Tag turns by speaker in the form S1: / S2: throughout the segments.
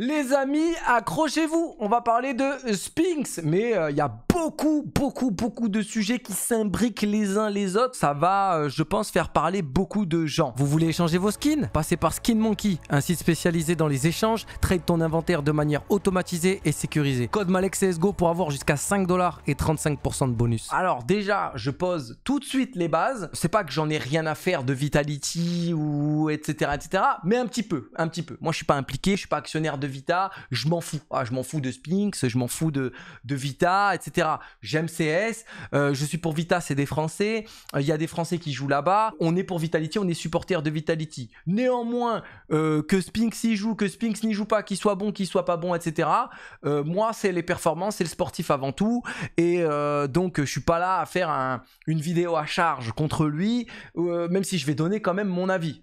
S1: Les amis, accrochez-vous, on va parler de euh, Sphinx, mais euh, il y a beaucoup, beaucoup, beaucoup de sujets qui s'imbriquent les uns les autres. Ça va, euh, je pense, faire parler beaucoup de gens. Vous voulez échanger vos skins Passez par Skin Monkey, un site spécialisé dans les échanges. Trade ton inventaire de manière automatisée et sécurisée. Code Malexsgo pour avoir jusqu'à 5 dollars et 35% de bonus. Alors déjà, je pose tout de suite les bases. C'est pas que j'en ai rien à faire de Vitality ou etc, etc, mais un petit peu, un petit peu. Moi, je suis pas impliqué, je suis pas actionnaire de Vita, je m'en fous. Ah, je m'en fous de Spinks, je m'en fous de, Vita, etc. J'aime CS, euh, je suis pour Vita, c'est des Français, il euh, y a des Français qui jouent là-bas, on est pour Vitality, on est supporter de Vitality. Néanmoins, euh, que Spinks y joue, que Spinks n'y joue pas, qu'il soit bon, qu'il soit pas bon, etc. moi, c'est les performances, c'est le sportif avant tout, et donc je suis pas là à faire une vidéo à charge contre lui, même si je vais donner quand même mon avis.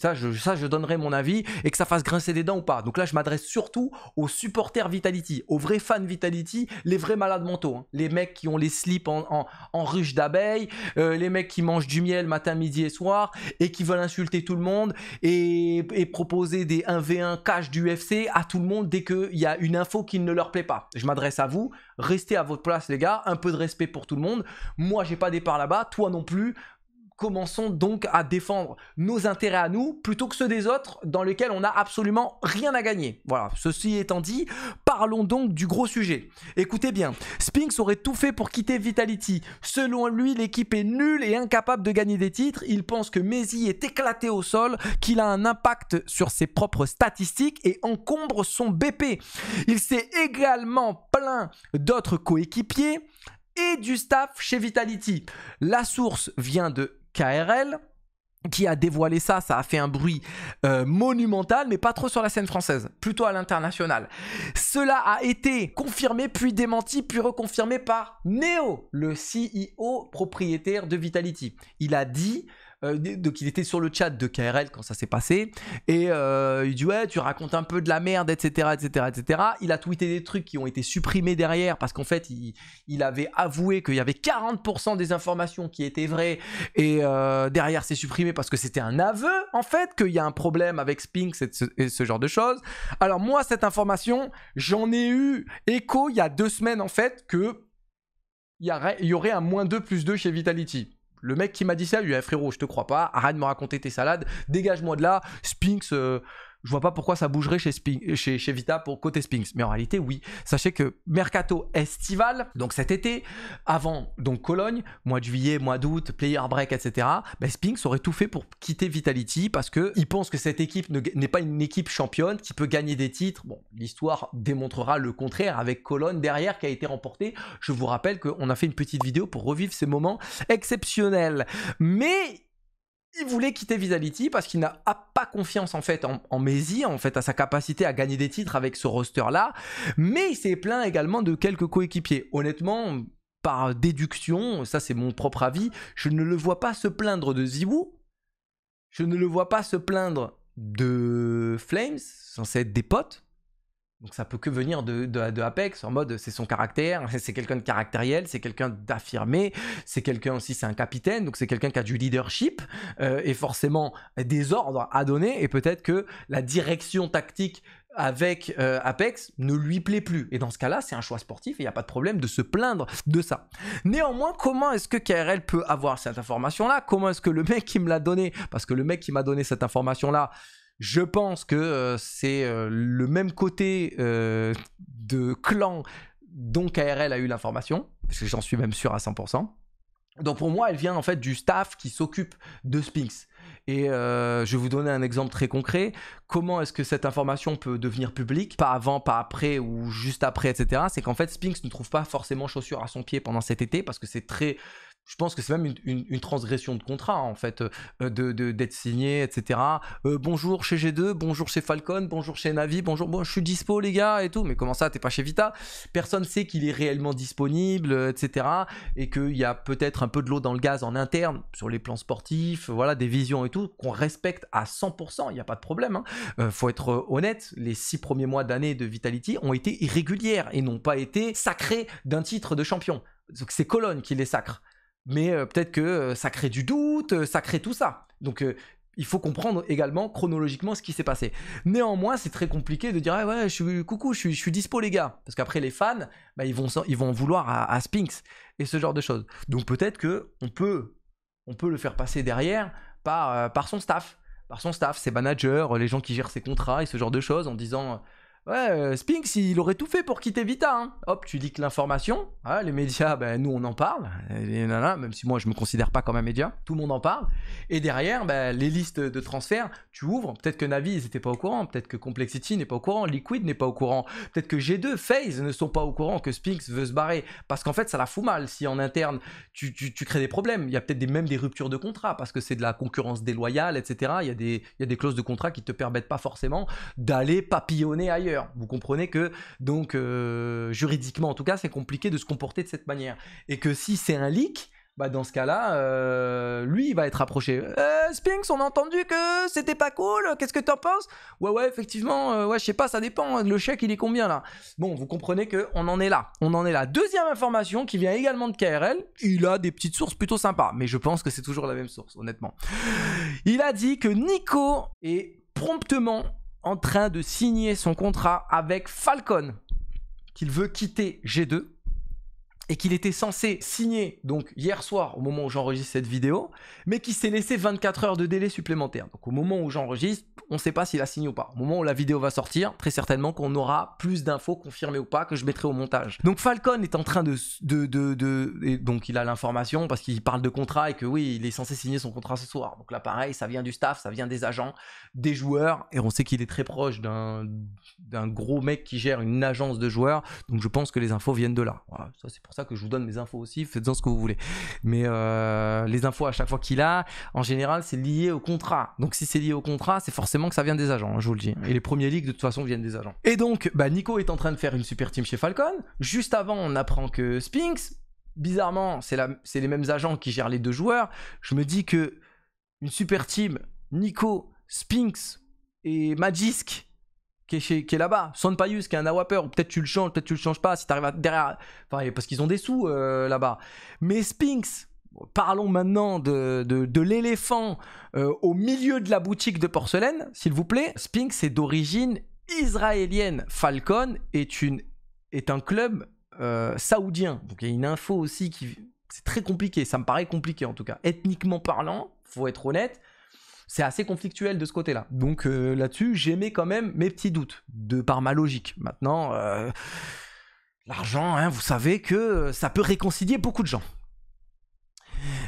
S1: ça, je, ça, je donnerai mon avis, et que ça fasse grincer des dents ou pas. Donc là, je adresse surtout aux supporters Vitality, aux vrais fans Vitality, les vrais malades mentaux. Hein. Les mecs qui ont les slips en, ruche d'abeilles, euh, les mecs qui mangent du miel matin, midi et soir, et qui veulent insulter tout le monde et, proposer des 1v1 cash du UFC à tout le monde dès qu'il y a une info qui ne leur plaît pas. Je m'adresse à vous, restez à votre place les gars, un peu de respect pour tout le monde. Moi j'ai pas des parts là-bas, toi non plus commençons donc à défendre nos intérêts à nous plutôt que ceux des autres dans lesquels on n'a absolument rien à gagner. Voilà, ceci étant dit, parlons donc du gros sujet. Écoutez bien, Spinks aurait tout fait pour quitter Vitality. Selon lui, l'équipe est nulle et incapable de gagner des titres. Il pense que Messi est éclaté au sol, qu'il a un impact sur ses propres statistiques et encombre son BP. Il s'est également plaint d'autres coéquipiers et du staff chez Vitality. La source vient de KRL qui a dévoilé ça, ça a fait un bruit euh, monumental, mais pas trop sur la scène française, plutôt à l'international. Cela a été confirmé, puis démenti, puis reconfirmé par Neo, le CEO propriétaire de Vitality. Il a dit euh, donc il était sur le chat de KRL quand ça s'est passé, et euh, il dit ouais tu racontes un peu de la merde, etc., etc., etc. Il a tweeté des trucs qui ont été supprimés derrière parce qu'en fait il, avait avoué qu'il y avait 40% des informations qui étaient vraies et euh, derrière c'est supprimé parce que c'était un aveu en fait qu'il y a un problème avec Spinks et ce, genre de choses. Alors moi cette information j'en ai eu écho il y a deux semaines en fait que il y, aurait un moins 2 plus 2 chez Vitality. Le mec qui m'a dit ça, lui a frérot, je te crois pas, arrête de me raconter tes salades, dégage-moi de là, Spinks, euh, je vois pas pourquoi ça bougerait chez, chez, Vita pour côté Spinks. Mais en réalité, oui. Sachez que mercato estival, donc cet été, avant donc Cologne, mois de juillet, mois d'août, player break, etc. Ben Spinks aurait tout fait pour quitter Vitality parce que pense que cette équipe n'est pas une équipe championne qui peut gagner des titres. Bon, l'histoire démontrera le contraire avec Cologne derrière qui a été remportée. Je vous rappelle qu'on a fait une petite vidéo pour revivre ces moments exceptionnels. Mais il voulait quitter Vitality parce qu'il n'a pas confiance en fait en, en en fait à sa capacité à gagner des titres avec ce roster là, mais il s'est plaint également de quelques coéquipiers. Honnêtement, par déduction, ça c'est mon propre avis, je ne le vois pas se plaindre de Ziwu, je ne le vois pas se plaindre de Flames, censé être des potes, donc ça peut que venir de, Apex, en mode c'est son caractère, c'est quelqu'un de caractériel, c'est quelqu'un d'affirmé, c'est quelqu'un aussi, c'est un capitaine, donc c'est quelqu'un qui a du leadership euh, et forcément des ordres à donner et peut-être que la direction tactique avec euh, Apex ne lui plaît plus. Et dans ce cas-là, c'est un choix sportif et il n'y a pas de problème de se plaindre de ça. Néanmoins, comment est-ce que KRL peut avoir cette information-là Comment est-ce que le mec qui me l'a donné, parce que le mec qui m'a donné cette information-là, je pense que euh, c'est euh, le même côté euh, de clan dont KRL a eu l'information, parce que j'en suis même sûr à 100%. Donc pour moi, elle vient en fait du staff qui s'occupe de Sphinx. Et je vais vous donner un exemple très concret. Comment est-ce que cette information peut devenir publique Pas avant, pas après ou juste après, etc. C'est qu'en fait, Spinks ne trouve pas forcément chaussure à son pied pendant cet été parce que c'est très, je pense que c'est même une, transgression de contrat en fait, euh, de d'être signé, etc. Euh, bonjour chez G2, bonjour chez Falcon, bonjour chez Navi, bonjour, bon, je suis dispo les gars et tout. Mais comment ça, t'es pas chez Vita Personne sait qu'il est réellement disponible, euh, etc. Et qu'il y a peut-être un peu de l'eau dans le gaz en interne sur les plans sportifs, voilà, des visions et tout qu'on respecte à 100%. Il n'y a pas de problème. Hein. faut être honnête, les six premiers mois d'année de Vitality ont été irrégulières et n'ont pas été sacrés d'un titre de champion. donc C'est Cologne qui les sacre mais euh, peut-être que euh, ça crée du doute, euh, ça crée tout ça. Donc il faut comprendre également chronologiquement ce qui s'est passé. Néanmoins, c'est très compliqué de dire ah ouais, je coucou, je suis, dispo les gars, parce qu'après les fans, bah, ils vont ils vont vouloir à, à et ce genre de choses. Donc peut-être que on peut on peut le faire passer derrière par par son staff, par son staff, ses managers, les gens qui gèrent ses contrats et ce genre de choses, en disant Ouais, euh, Spinks, il aurait tout fait pour quitter Vita. Hein. Hop, tu dis que l'information, hein, les médias, ben, nous on en parle, et même si moi je me considère pas comme un média, tout le monde en parle. Et derrière, ben, les listes de transferts, tu ouvres. Peut-être que Navi, ils pas au courant, peut-être que Complexity n'est pas au courant, Liquid n'est pas au courant, peut-être que G2, FaZe ne sont pas au courant que Spinks veut se barrer. Parce qu'en fait, ça la fout mal si en interne tu, tu, crées des problèmes. Il y a peut-être des, même des ruptures de contrat parce que c'est de la concurrence déloyale, etc. Il y, a des, y a des clauses de contrat qui te permettent pas forcément d'aller papillonner ailleurs. Vous comprenez que, donc, euh, juridiquement en tout cas, c'est compliqué de se comporter de cette manière. Et que si c'est un leak, bah, dans ce cas-là, euh, lui, il va être approché. Euh, Spinks, on a entendu que c'était pas cool, qu'est-ce que en penses Ouais, ouais, effectivement, ouais, je sais pas, ça dépend, hein. le chèque, il est combien là Bon, vous comprenez qu'on en est là, on en est là. Deuxième information qui vient également de KRL, il a des petites sources plutôt sympas, mais je pense que c'est toujours la même source, honnêtement. Il a dit que Nico est promptement en train de signer son contrat avec Falcon, qu'il veut quitter G2 et qu'il était censé signer donc hier soir au moment où j'enregistre cette vidéo, mais qui s'est laissé 24 heures de délai supplémentaire. Donc au moment où j'enregistre, on ne sait pas s'il a signé ou pas. Au moment où la vidéo va sortir, très certainement qu'on aura plus d'infos confirmées ou pas que je mettrai au montage. Donc Falcon est en train de... et donc il a l'information parce qu'il parle de contrat et que oui, il est censé signer son contrat ce soir. Donc là pareil, ça vient du staff, ça vient des agents, des joueurs, et on sait qu'il est très proche d'un gros mec qui gère une agence de joueurs. Donc je pense que les infos viennent de là. ça c'est pour ça que je vous donne mes infos aussi, faites-en ce que vous voulez. Mais euh, les infos à chaque fois qu'il a, en général, c'est lié au contrat. Donc si c'est lié au contrat, c'est forcément que ça vient des agents, hein, je vous le dis. Et les premiers ligues, de toute façon, viennent des agents. Et donc, bah, Nico est en train de faire une super team chez Falcon. Juste avant, on apprend que Spinks, bizarrement, c'est les mêmes agents qui gèrent les deux joueurs. Je me dis que une super team, Nico, Spinks et Magisk qui est, là-bas. Son qui est un Awapper. Peut-être tu le changes, peut-être tu le changes pas si t'arrives derrière. parce qu'ils ont des sous euh, là-bas. Mais Spinks, parlons maintenant de, de, l'éléphant euh, au milieu de la boutique de porcelaine, s'il vous plaît. Spinks est d'origine israélienne. Falcon est, une, est un club euh, saoudien. Donc il y a une info aussi qui. C'est très compliqué, ça me paraît compliqué en tout cas. Ethniquement parlant, faut être honnête, c'est assez conflictuel de ce côté-là. Donc euh, là-dessus, j'aimais quand même mes petits doutes, de par ma logique. Maintenant, euh, l'argent, hein, vous savez que ça peut réconcilier beaucoup de gens.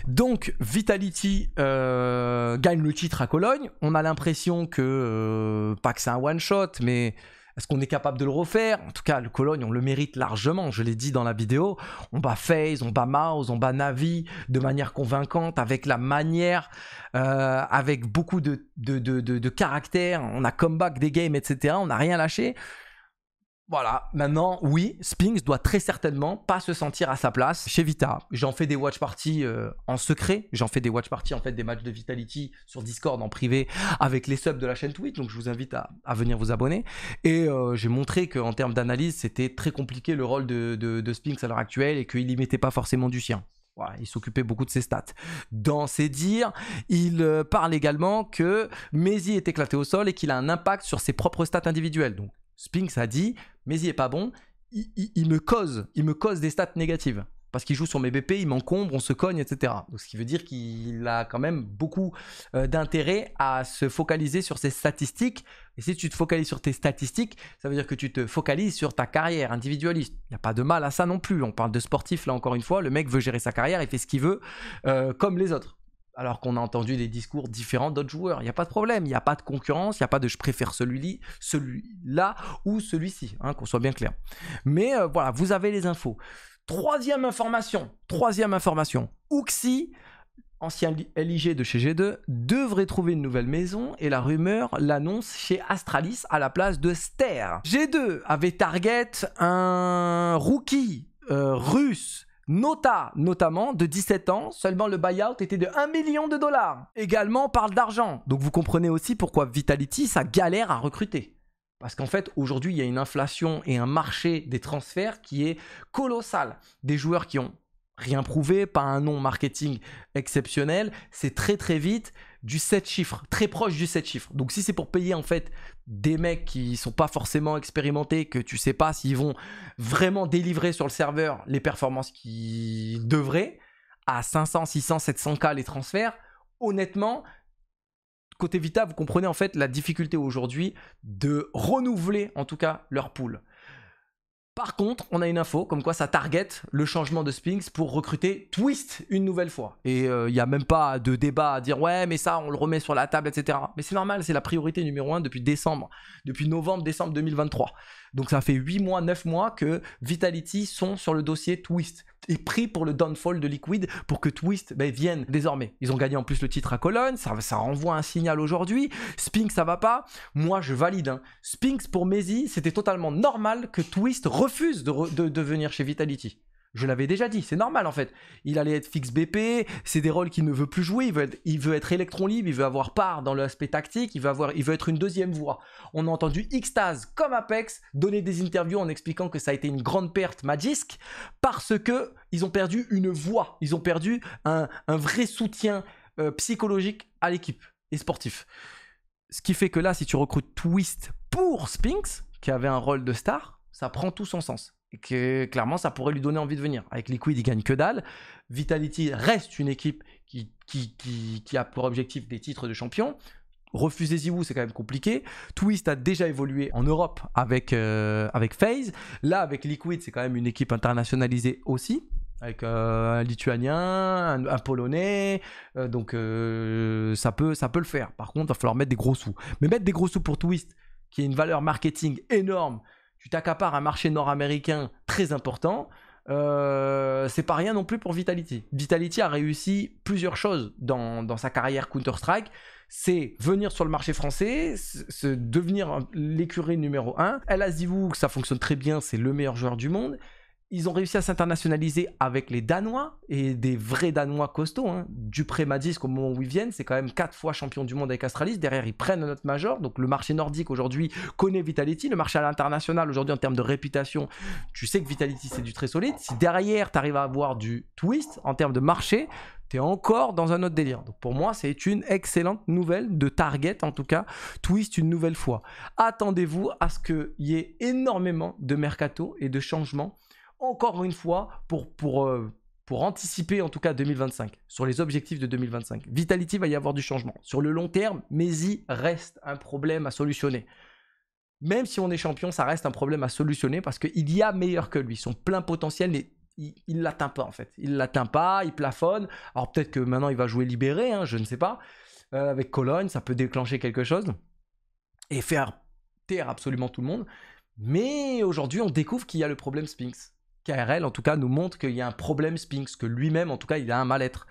S1: Donc Vitality euh, gagne le titre à Cologne. On a l'impression que, pas que c'est un one-shot, mais est-ce qu'on est capable de le refaire En tout cas, le Cologne, on le mérite largement. Je l'ai dit dans la vidéo. On bat FaZe, on bat Mouse, on bat Navi de manière convaincante, avec la manière, euh, avec beaucoup de, de, de, de, de caractère. On a comeback des games, etc. On n'a rien lâché. Voilà, maintenant, oui, Spinks doit très certainement pas se sentir à sa place chez Vita. J'en fais des watch parties euh, en secret, j'en fais des watch parties, en fait, des matchs de Vitality sur Discord en privé avec les subs de la chaîne Twitch, donc je vous invite à, venir vous abonner. Et euh, j'ai montré qu'en termes d'analyse, c'était très compliqué le rôle de, de, Spinks à l'heure actuelle et qu'il n'y mettait pas forcément du sien. il s'occupait beaucoup de ses stats. Dans ses dires, il euh, parle également que Maisy est éclaté au sol et qu'il a un impact sur ses propres stats individuelles. Donc, Spinks a dit mais il est pas bon, il, me cause, il me cause des stats négatives. Parce qu'il joue sur mes BP, il m'encombre, on se cogne, etc. Donc, ce qui veut dire qu'il a quand même beaucoup euh, d'intérêt à se focaliser sur ses statistiques. Et si tu te focalises sur tes statistiques, ça veut dire que tu te focalises sur ta carrière individualiste. Il n'y a pas de mal à ça non plus. On parle de sportif là encore une fois. Le mec veut gérer sa carrière, et fait ce qu'il veut, euh, comme les autres alors qu'on a entendu des discours différents d'autres joueurs. Il n'y a pas de problème, il n'y a pas de concurrence, il n'y a pas de je préfère celui-là celui ou celui-ci, hein, qu'on soit bien clair. Mais euh, voilà, vous avez les infos. Troisième information, troisième information, Ouxi, ancien LIG de chez G2, devrait trouver une nouvelle maison et la rumeur l'annonce chez Astralis à la place de Ster. G2 avait target un rookie euh, russe Nota, notamment, de 17 ans, seulement le buyout était de 1 million de dollars. Également, on parle d'argent. Donc vous comprenez aussi pourquoi Vitality, ça galère à recruter. Parce qu'en fait, aujourd'hui, il y a une inflation et un marché des transferts qui est colossal. Des joueurs qui ont rien prouvé, pas un nom marketing exceptionnel, c'est très très vite du 7 chiffres, très proche du 7 chiffres. Donc si c'est pour payer en fait des mecs qui sont pas forcément expérimentés, que tu sais pas s'ils vont vraiment délivrer sur le serveur les performances qu'ils devraient, à 500, 600, 700K les transferts, honnêtement, côté Vita, vous comprenez en fait la difficulté aujourd'hui de renouveler en tout cas leur pool. Par contre, on a une info comme quoi ça target le changement de Spinks pour recruter Twist une nouvelle fois. Et il euh, y n'y a même pas de débat à dire ouais, mais ça, on le remet sur la table, etc. Mais c'est normal, c'est la priorité numéro 1 depuis décembre, depuis novembre, décembre 2023. Donc ça fait 8 mois, 9 mois que Vitality sont sur le dossier Twist et pris pour le downfall de Liquid pour que Twist ben, vienne désormais. Ils ont gagné en plus le titre à Cologne, ça, ça renvoie un signal aujourd'hui. Spinks, ça va pas. Moi, je valide. Hein. Spinks pour Maisie, c'était totalement normal que Twist refuse de, venir chez Vitality. Je l'avais déjà dit, c'est normal en fait. Il allait être fixe BP, c'est des rôles qu'il ne veut plus jouer, il veut, être, il veut être électron libre, il veut avoir part dans l'aspect tactique, il veut, avoir, il veut être une deuxième voix. On a entendu Xtase comme Apex donner des interviews en expliquant que ça a été une grande perte Magisk parce que ils ont perdu une voix, ils ont perdu un, vrai soutien euh, psychologique à l'équipe et sportif. Ce qui fait que là, si tu recrutes Twist pour Spinks, qui avait un rôle de star, ça prend tout son sens. Et que clairement, ça pourrait lui donner envie de venir. Avec Liquid, il gagne que dalle. Vitality reste une équipe qui, qui, qui, a pour objectif des titres de champion. Refusez-y vous c'est quand même compliqué. Twist a déjà évolué en Europe avec, euh, avec FaZe. Là, avec Liquid, c'est quand même une équipe internationalisée aussi avec euh, un Lituanien, un, Polonais, euh, donc ça, peut, ça peut le faire. Par contre, il va falloir mettre des gros sous. Mais mettre des gros sous pour Twist, qui a une valeur marketing énorme, tu t'accapares un marché nord-américain très important. Euh, c'est pas rien non plus pour Vitality. Vitality a réussi plusieurs choses dans, sa carrière Counter-Strike. C'est venir sur le marché français, se devenir l'écurie numéro 1. vous que ça fonctionne très bien, c'est le meilleur joueur du monde. Ils ont réussi à s'internationaliser avec les Danois, et des vrais Danois costauds. Hein. Dupré Madis, au moment où ils viennent, c'est quand même quatre fois champion du monde avec Astralis. Derrière, ils prennent notre major. Donc le marché nordique aujourd'hui connaît Vitality. Le marché à l'international aujourd'hui, en termes de réputation, tu sais que Vitality, c'est du très solide. Si derrière, tu arrives à avoir du twist en termes de marché, tu es encore dans un autre délire. Donc pour moi, c'est une excellente nouvelle de Target, en tout cas, twist une nouvelle fois. Attendez-vous à ce qu'il y ait énormément de mercato et de changements encore une fois pour, pour, euh, pour anticiper en tout cas 2025, sur les objectifs de 2025. Vitality va y avoir du changement. Sur le long terme, il reste un problème à solutionner. Même si on est champion, ça reste un problème à solutionner parce qu'il y a meilleur que lui. Son plein potentiel mais il l'atteint pas en fait. Il ne l'atteint pas, il plafonne. Alors peut-être que maintenant il va jouer libéré, hein, je ne sais pas. Euh, avec Cologne, ça peut déclencher quelque chose et faire taire absolument tout le monde. Mais aujourd'hui, on découvre qu'il y a le problème Sphinx. KRL en tout cas nous montre qu'il y a un problème Spinks, que lui-même en tout cas il a un mal-être.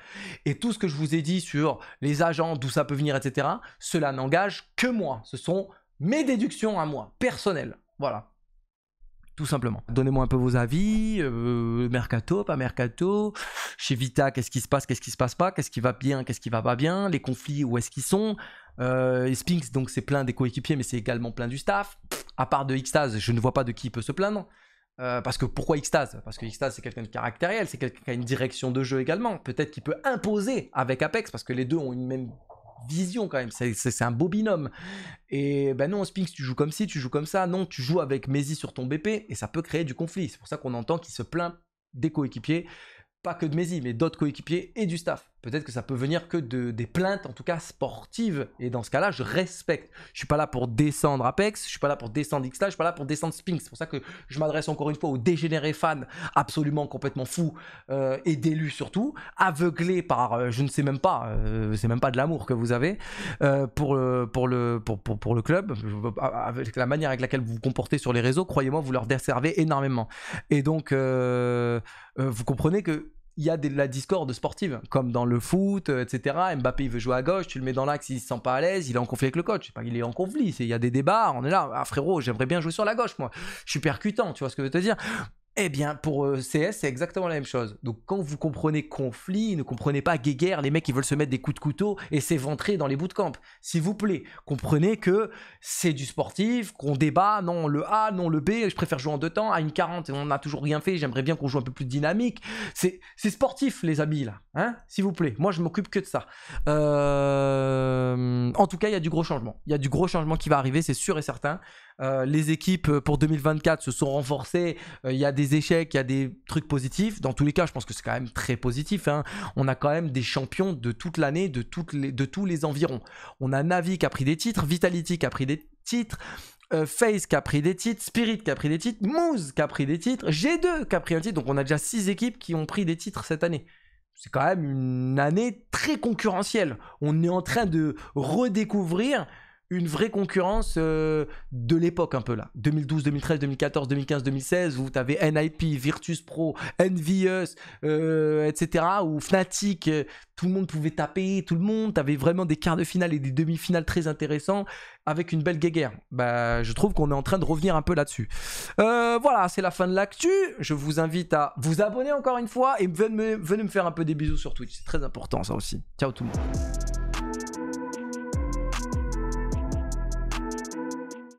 S1: Et tout ce que je vous ai dit sur les agents, d'où ça peut venir, etc., cela n'engage que moi. Ce sont mes déductions à moi, personnelles. Voilà. Tout simplement. Donnez-moi un peu vos avis, euh, mercato, pas mercato, chez Vita, qu'est-ce qui se passe, qu'est-ce qui se passe pas, qu'est-ce qui va bien, qu'est-ce qui va pas bien, les conflits, où est-ce qu'ils sont. Euh, donc c'est plein des coéquipiers, mais c'est également plein du staff. À part de Xtase, je ne vois pas de qui il peut se plaindre. Euh, parce que pourquoi Xtase Parce que Xtase c'est quelqu'un de caractériel, c'est quelqu'un qui a une direction de jeu également. Peut-être qu'il peut imposer avec Apex parce que les deux ont une même vision quand même. C'est un beau binôme. Et ben non, Spinks, tu joues comme ci, tu joues comme ça. Non, tu joues avec Messi sur ton BP et ça peut créer du conflit. C'est pour ça qu'on entend qu'il se plaint des coéquipiers, pas que de Messi, mais d'autres coéquipiers et du staff. Peut-être que ça peut venir que de, des plaintes, en tout cas sportives. Et dans ce cas-là, je respecte. Je suis pas là pour descendre Apex, je suis pas là pour descendre x X-Tag, je suis pas là pour descendre Sphinx. C'est pour ça que je m'adresse encore une fois aux dégénérés fans, absolument complètement fous euh, et d'élus surtout, aveuglés par, euh, je ne sais même pas, euh, c'est même pas de l'amour que vous avez pour, pour, le, pour, pour, pour le club, avec la manière avec laquelle vous vous comportez sur les réseaux. Croyez-moi, vous leur desservez énormément. Et donc, vous comprenez que il y a de la discorde sportive, comme dans le foot, euh, etc. Mbappé, il veut jouer à gauche, tu le mets dans l'axe, il se sent pas à l'aise, il est en conflit avec le coach. Pas, il est en conflit, il y a des débats, on est là. Ah frérot, j'aimerais bien jouer sur la gauche, moi. Je suis percutant, tu vois ce que je veux te dire eh bien, pour euh, CS, c'est exactement la même chose. Donc, quand vous comprenez conflit, ne comprenez pas guéguerre, les mecs, qui veulent se mettre des coups de couteau et s'éventrer dans les bootcamps. S'il vous plaît, comprenez que c'est du sportif, qu'on débat, non, le A, non, le B, je préfère jouer en deux temps, à une 40, on n'a toujours rien fait, j'aimerais bien qu'on joue un peu plus dynamique. C'est sportif, les amis, là. Hein S'il vous plaît, moi, je m'occupe que de ça. Euh, en tout cas, il y a du gros changement. Il y a du gros changement qui va arriver, c'est sûr et certain. Euh, les équipes euh, pour 2024 se sont renforcées, euh, il y a des échecs, il y a des trucs positifs. Dans tous les cas, je pense que c'est quand même très positif. Hein. On a quand même des champions de toute l'année, de, de tous les environs. On a Navi qui a pris des titres, Vitality qui a pris des titres. Face qui a pris des titres, Spirit qui a pris des titres, Moose qui a pris des titres, G2 qui a pris un titre. Donc on a déjà 6 équipes qui ont pris des titres cette année c'est quand même une année très concurrentielle. On est en train de redécouvrir une vraie concurrence euh, de l'époque un peu là. 2012, 2013, 2014, 2015, 2016, où tu avais NIP, Virtus Pro, Envious, euh, etc. Ou Fnatic, euh, tout le monde pouvait taper, tout le monde. Tu avais vraiment des quarts de finale et des demi-finales très intéressants avec une belle guéguerre. Bah, je trouve qu'on est en train de revenir un peu là-dessus. voilà, c'est la fin de l'actu. Je vous invite à vous abonner encore une fois et venez me faire un peu des bisous sur Twitch. C'est très important ça aussi. Ciao tout le monde.